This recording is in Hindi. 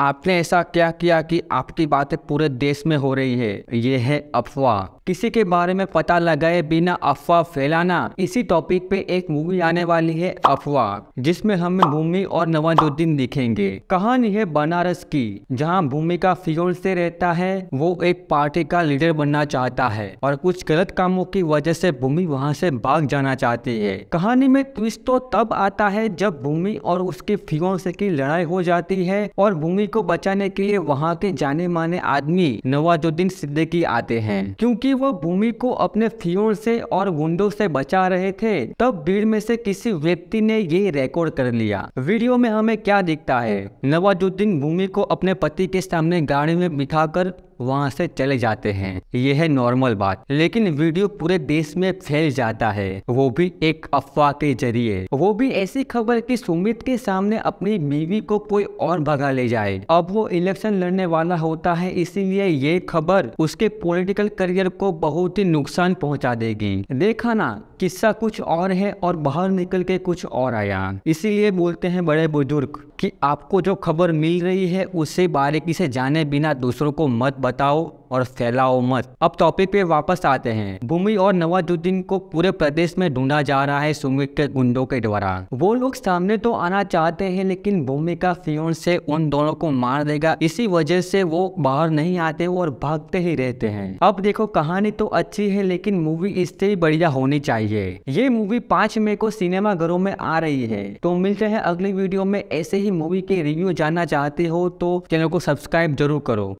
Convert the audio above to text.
आपने ऐसा क्या किया कि आपकी बातें पूरे देश में हो रही है ये है अफवाह किसी के बारे में पता लगाए बिना अफवाह फैलाना इसी टॉपिक पे एक मूवी आने वाली है अफवाह जिसमें हम भूमि और नवाजुद्दीन दिखेंगे कहानी है बनारस की जहाँ भूमि का फिजोल से रहता है वो एक पार्टी का लीडर बनना चाहता है और कुछ गलत कामों की वजह से भूमि वहाँ से भाग जाना चाहती है कहानी में ट्विस्ट तो तब आता है जब भूमि और उसके से की लड़ाई हो जाती है और भूमि को बचाने के लिए वहाँ के जाने माने आदमी नवाजुद्दीन सिद्दीकी आते हैं क्योंकि वह भूमि को अपने थियोर से और गुंडों से बचा रहे थे तब भीड़ में से किसी व्यक्ति ने ये रिकॉर्ड कर लिया वीडियो में हमें क्या दिखता है नवाजुद्दीन भूमि को अपने पति के सामने गाड़ी में बिठाकर वहाँ से चले जाते हैं यह है नॉर्मल बात लेकिन वीडियो पूरे देश में फैल जाता है वो भी एक अफवाह के जरिए वो भी ऐसी खबर कि सुमित के सामने अपनी बीवी को कोई और भगा ले जाए अब वो इलेक्शन लड़ने वाला होता है इसीलिए ये खबर उसके पॉलिटिकल करियर को बहुत ही नुकसान पहुंचा देगी देखा ना किस्सा कुछ और है और बाहर निकल के कुछ और आया इसीलिए बोलते हैं बड़े बुजुर्ग कि आपको जो खबर मिल रही है उसे बारीकी से जाने बिना दूसरों को मत बताओ और फैलाओ मत अब टॉपिक पे वापस आते हैं भूमि और नवाजुद्दीन को पूरे प्रदेश में ढूंढा जा रहा है सुमित के गुंडों के द्वारा वो लोग सामने तो आना चाहते हैं लेकिन भूमि का फ्योन से उन दोनों को मार देगा इसी वजह से वो बाहर नहीं आते और भागते ही रहते हैं अब देखो कहानी तो अच्छी है लेकिन मूवी इससे बढ़िया होनी चाहिए ये मूवी पाँच मई को सिनेमा घरों में आ रही है तो मिलते हैं अगली वीडियो में ऐसे ही मूवी के रिव्यू जानना चाहते हो तो चैनल को सब्सक्राइब जरूर करो